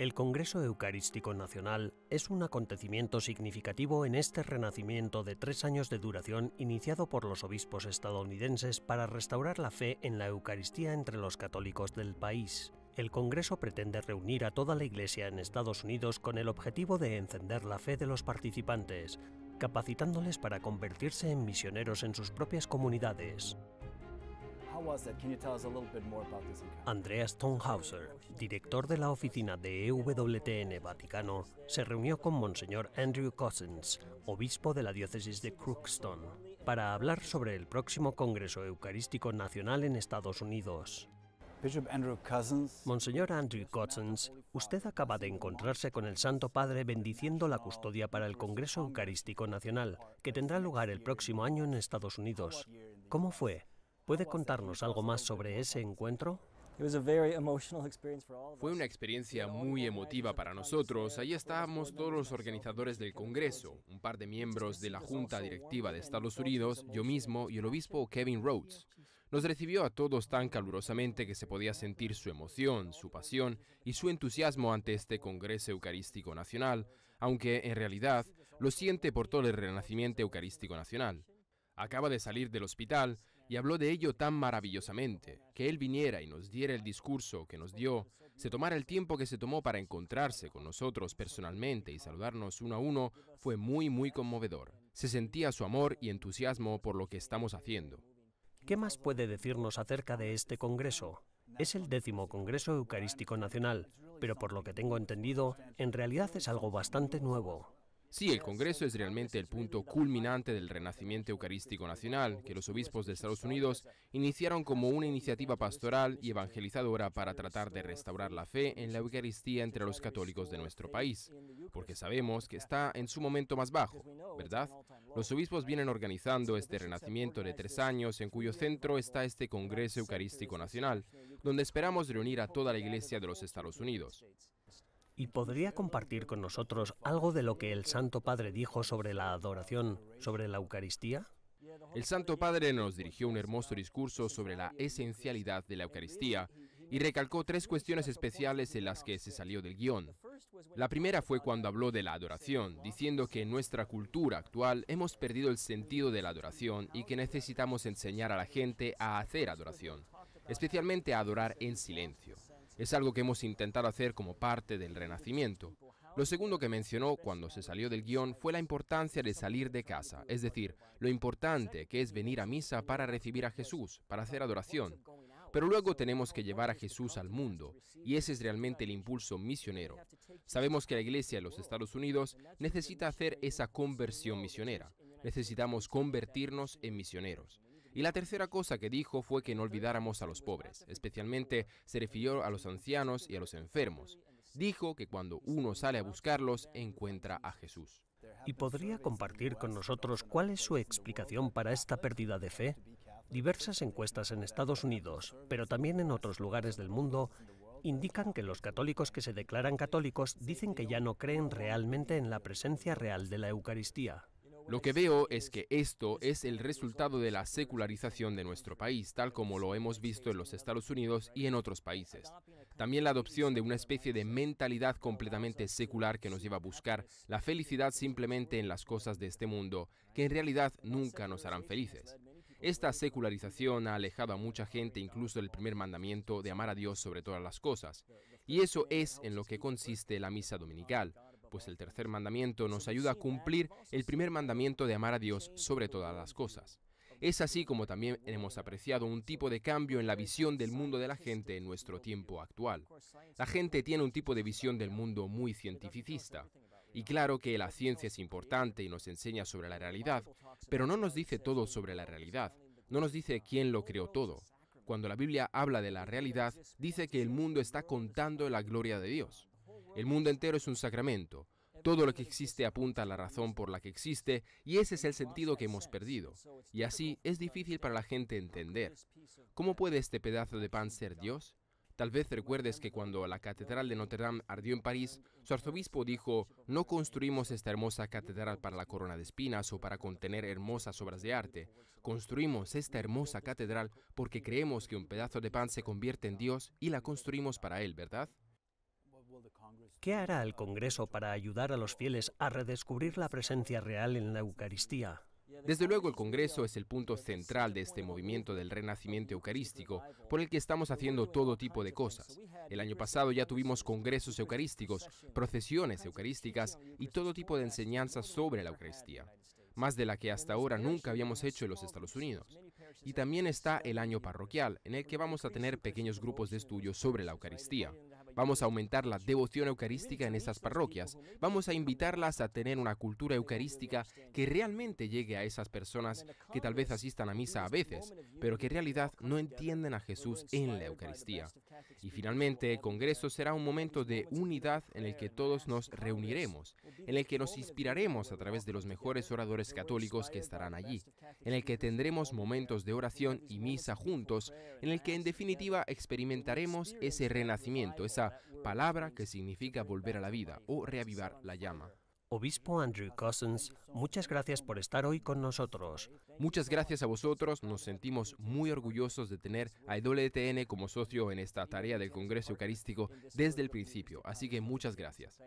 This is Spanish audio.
El Congreso Eucarístico Nacional es un acontecimiento significativo en este renacimiento de tres años de duración iniciado por los obispos estadounidenses para restaurar la fe en la Eucaristía entre los católicos del país. El Congreso pretende reunir a toda la Iglesia en Estados Unidos con el objetivo de encender la fe de los participantes, capacitándoles para convertirse en misioneros en sus propias comunidades. Andreas Tonhauser, director de la oficina de EWTN Vaticano, se reunió con Monseñor Andrew Cousins, obispo de la diócesis de Crookston, para hablar sobre el próximo Congreso Eucarístico Nacional en Estados Unidos. Monseñor Andrew Cousins, usted acaba de encontrarse con el Santo Padre bendiciendo la custodia para el Congreso Eucarístico Nacional, que tendrá lugar el próximo año en Estados Unidos. ¿Cómo fue? ¿Puede contarnos algo más sobre ese encuentro? Fue una experiencia muy emotiva para nosotros. Allí estábamos todos los organizadores del Congreso, un par de miembros de la Junta Directiva de Estados Unidos, yo mismo y el obispo Kevin Rhodes. Nos recibió a todos tan calurosamente que se podía sentir su emoción, su pasión y su entusiasmo ante este Congreso Eucarístico Nacional, aunque en realidad lo siente por todo el Renacimiento Eucarístico Nacional. Acaba de salir del hospital y habló de ello tan maravillosamente. Que Él viniera y nos diera el discurso que nos dio, se tomara el tiempo que se tomó para encontrarse con nosotros personalmente y saludarnos uno a uno, fue muy, muy conmovedor. Se sentía su amor y entusiasmo por lo que estamos haciendo. ¿Qué más puede decirnos acerca de este Congreso? Es el décimo Congreso Eucarístico Nacional, pero por lo que tengo entendido, en realidad es algo bastante nuevo. Sí, el Congreso es realmente el punto culminante del renacimiento eucarístico nacional, que los obispos de Estados Unidos iniciaron como una iniciativa pastoral y evangelizadora para tratar de restaurar la fe en la Eucaristía entre los católicos de nuestro país, porque sabemos que está en su momento más bajo, ¿verdad? Los obispos vienen organizando este renacimiento de tres años en cuyo centro está este Congreso Eucarístico Nacional, donde esperamos reunir a toda la Iglesia de los Estados Unidos y podría compartir con nosotros algo de lo que el Santo Padre dijo sobre la adoración, sobre la Eucaristía? El Santo Padre nos dirigió un hermoso discurso sobre la esencialidad de la Eucaristía y recalcó tres cuestiones especiales en las que se salió del guión. La primera fue cuando habló de la adoración, diciendo que en nuestra cultura actual hemos perdido el sentido de la adoración y que necesitamos enseñar a la gente a hacer adoración, especialmente a adorar en silencio. Es algo que hemos intentado hacer como parte del renacimiento. Lo segundo que mencionó cuando se salió del guión fue la importancia de salir de casa, es decir, lo importante que es venir a misa para recibir a Jesús, para hacer adoración. Pero luego tenemos que llevar a Jesús al mundo, y ese es realmente el impulso misionero. Sabemos que la Iglesia en los Estados Unidos necesita hacer esa conversión misionera. Necesitamos convertirnos en misioneros. Y la tercera cosa que dijo fue que no olvidáramos a los pobres, especialmente se refirió a los ancianos y a los enfermos. Dijo que cuando uno sale a buscarlos, encuentra a Jesús. ¿Y podría compartir con nosotros cuál es su explicación para esta pérdida de fe? Diversas encuestas en Estados Unidos, pero también en otros lugares del mundo, indican que los católicos que se declaran católicos dicen que ya no creen realmente en la presencia real de la Eucaristía. Lo que veo es que esto es el resultado de la secularización de nuestro país, tal como lo hemos visto en los Estados Unidos y en otros países. También la adopción de una especie de mentalidad completamente secular que nos lleva a buscar la felicidad simplemente en las cosas de este mundo, que en realidad nunca nos harán felices. Esta secularización ha alejado a mucha gente incluso del primer mandamiento de amar a Dios sobre todas las cosas. Y eso es en lo que consiste la misa dominical pues el tercer mandamiento nos ayuda a cumplir el primer mandamiento de amar a Dios sobre todas las cosas. Es así como también hemos apreciado un tipo de cambio en la visión del mundo de la gente en nuestro tiempo actual. La gente tiene un tipo de visión del mundo muy cientificista. Y claro que la ciencia es importante y nos enseña sobre la realidad, pero no nos dice todo sobre la realidad. No nos dice quién lo creó todo. Cuando la Biblia habla de la realidad, dice que el mundo está contando la gloria de Dios. El mundo entero es un sacramento. Todo lo que existe apunta a la razón por la que existe y ese es el sentido que hemos perdido. Y así es difícil para la gente entender. ¿Cómo puede este pedazo de pan ser Dios? Tal vez recuerdes que cuando la Catedral de Notre Dame ardió en París, su arzobispo dijo, no construimos esta hermosa catedral para la corona de espinas o para contener hermosas obras de arte, construimos esta hermosa catedral porque creemos que un pedazo de pan se convierte en Dios y la construimos para Él, ¿verdad? ¿Qué hará el Congreso para ayudar a los fieles a redescubrir la presencia real en la Eucaristía? Desde luego el Congreso es el punto central de este movimiento del renacimiento eucarístico, por el que estamos haciendo todo tipo de cosas. El año pasado ya tuvimos congresos eucarísticos, procesiones eucarísticas y todo tipo de enseñanzas sobre la Eucaristía, más de la que hasta ahora nunca habíamos hecho en los Estados Unidos. Y también está el año parroquial, en el que vamos a tener pequeños grupos de estudio sobre la Eucaristía. Vamos a aumentar la devoción eucarística en esas parroquias. Vamos a invitarlas a tener una cultura eucarística que realmente llegue a esas personas que tal vez asistan a misa a veces, pero que en realidad no entienden a Jesús en la Eucaristía. Y finalmente, el Congreso será un momento de unidad en el que todos nos reuniremos, en el que nos inspiraremos a través de los mejores oradores católicos que estarán allí, en el que tendremos momentos de oración y misa juntos, en el que en definitiva experimentaremos ese renacimiento, esa palabra que significa volver a la vida o reavivar la llama. Obispo Andrew Cousins, muchas gracias por estar hoy con nosotros. Muchas gracias a vosotros. Nos sentimos muy orgullosos de tener a EWTN como socio en esta tarea del Congreso Eucarístico desde el principio. Así que muchas gracias.